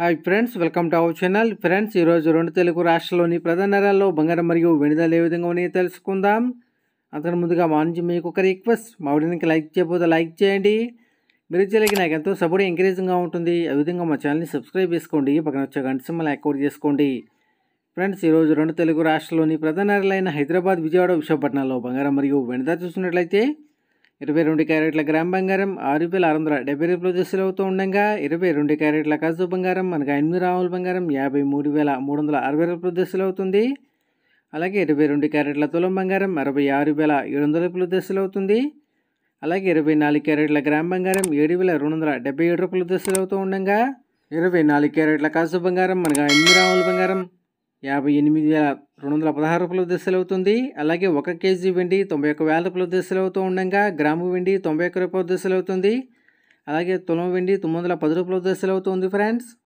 hi friends welcome to our channel friends ఈరోజు రెండు తెలుగు రాష్ట్రంలోని ప్రధాన నగరాల్లో బంగారం మరియు వెనుదల ఏ విధంగా ఉన్నాయో తెలుసుకుందాం అంతకు ముందుగా మా నుంచి మీకు ఒక రిక్వెస్ట్ మా వీడియోకి లైక్ చేయకపోతే లైక్ చేయండి మీరు చేయలేక నాకు ఎంతో సపోర్ట్ ఎంకరేజింగ్గా ఉంటుంది ఆ విధంగా మా ఛానల్ని సబ్స్క్రైబ్ చేసుకోండి పక్కన వచ్చే గంట సింహల్ యాక్వర్ చేసుకోండి ఫ్రెండ్స్ ఈరోజు రెండు తెలుగు రాష్ట్రాల్లోని ప్రధాన నగరాలైన హైదరాబాద్ విజయవాడ విశాఖపట్నంలో బంగారం మరియు వెనుదల చూసినట్లయితే ఇరవై రెండు క్యారెట్ల గ్రామ్ బంగారం ఆరు వేల ఆరు వందల డెబ్బై రూపాయలు దశలు అవుతూ ఉండగా ఇరవై రెండు క్యారెట్ల కాజు బంగారం మనకు ఎనిమిది రావుల బంగారం యాభై మూడు వేల మూడు వందల అరవై రూపాయలు దశలు అవుతుంది అలాగే ఇరవై రెండు క్యారెట్ల తులం బంగారం అరవై ఆరు వేల ఏడు వందల రూపాయలు దశలు అవుతుంది అలాగే ఇరవై నాలుగు క్యారెట్ల గ్రామ్ బంగారం ఏడు వేల రెండు వందల డెబ్బై ఏడు రూపాయలు దశలు అవుతూ ఉండగా ఇరవై నాలుగు క్యారెట్ల కాజు బంగారం మనగా ఎనిమిది రావుల బంగారం యాభై ఎనిమిది వేల రెండు వందల పదహారు రూపాయలు అవుతుంది అలాగే ఒక కేజీ వెండి తొంభై ఒక్క వేల రూపాయలు అవుతూ ఉండగా గ్రాము వెండి తొంభై ఒక్క రూపాయలు అవుతుంది అలాగే తులం వెండి తొమ్మిది వందల పది రూపాయలు అవుతుంది ఫ్రెండ్స్